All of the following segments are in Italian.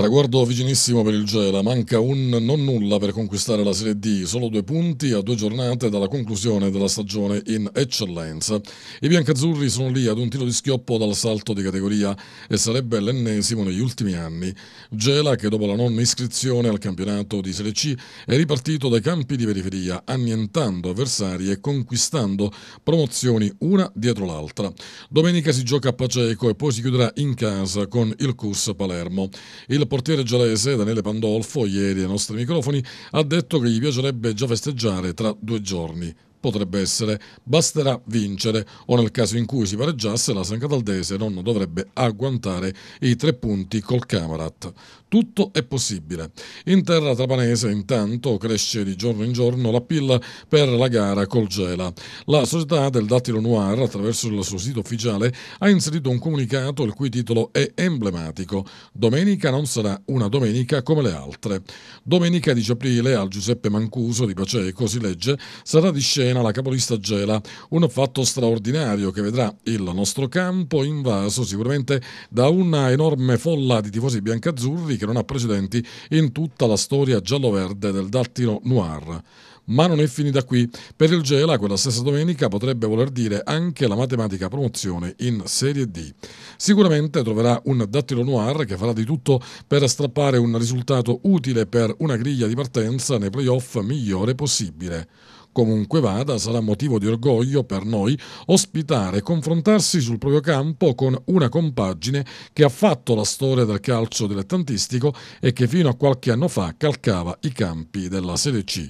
Traguardo vicinissimo per il Gela, manca un non nulla per conquistare la Serie D, solo due punti a due giornate dalla conclusione della stagione in eccellenza. I biancazzurri sono lì ad un tiro di schioppo dal salto di categoria e sarebbe l'ennesimo negli ultimi anni. Gela, che dopo la non iscrizione al campionato di Serie C, è ripartito dai campi di periferia, annientando avversari e conquistando promozioni una dietro l'altra. Domenica si gioca a Paceco e poi si chiuderà in casa con il Cus Palermo. Il portiere giallese Daniele Pandolfo, ieri ai nostri microfoni, ha detto che gli piacerebbe già festeggiare tra due giorni. Potrebbe essere, basterà vincere o nel caso in cui si pareggiasse la San Cataldese non dovrebbe agguantare i tre punti col Camarat tutto è possibile. In terra trapanese intanto cresce di giorno in giorno la pilla per la gara col Gela. La società del Dattilo Noir, attraverso il suo sito ufficiale, ha inserito un comunicato il cui titolo è emblematico. Domenica non sarà una domenica come le altre. Domenica 10 aprile al Giuseppe Mancuso di Paceco, si legge, sarà di scena la capolista Gela, un fatto straordinario che vedrà il nostro campo invaso sicuramente da una enorme folla di tifosi biancazzurri che non ha precedenti in tutta la storia giallo-verde del dattilo noir. Ma non è finita qui. Per il Gela, quella stessa domenica potrebbe voler dire anche la matematica promozione in Serie D. Sicuramente troverà un dattilo noir che farà di tutto per strappare un risultato utile per una griglia di partenza nei playoff migliore possibile. Comunque vada, sarà motivo di orgoglio per noi ospitare e confrontarsi sul proprio campo con una compagine che ha fatto la storia del calcio dilettantistico e che fino a qualche anno fa calcava i campi della Serie C.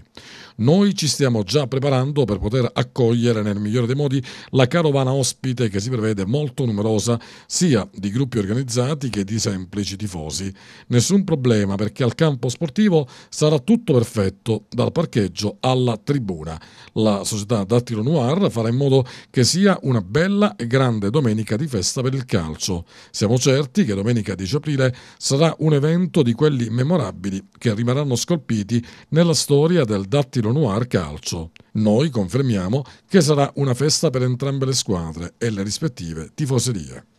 Noi ci stiamo già preparando per poter accogliere nel migliore dei modi la carovana ospite che si prevede molto numerosa sia di gruppi organizzati che di semplici tifosi. Nessun problema perché al campo sportivo sarà tutto perfetto dal parcheggio alla tribuna ancora la società Dattilo Noir farà in modo che sia una bella e grande domenica di festa per il calcio. Siamo certi che domenica 10 aprile sarà un evento di quelli memorabili che rimarranno scolpiti nella storia del Dattilo Noir calcio. Noi confermiamo che sarà una festa per entrambe le squadre e le rispettive tifoserie.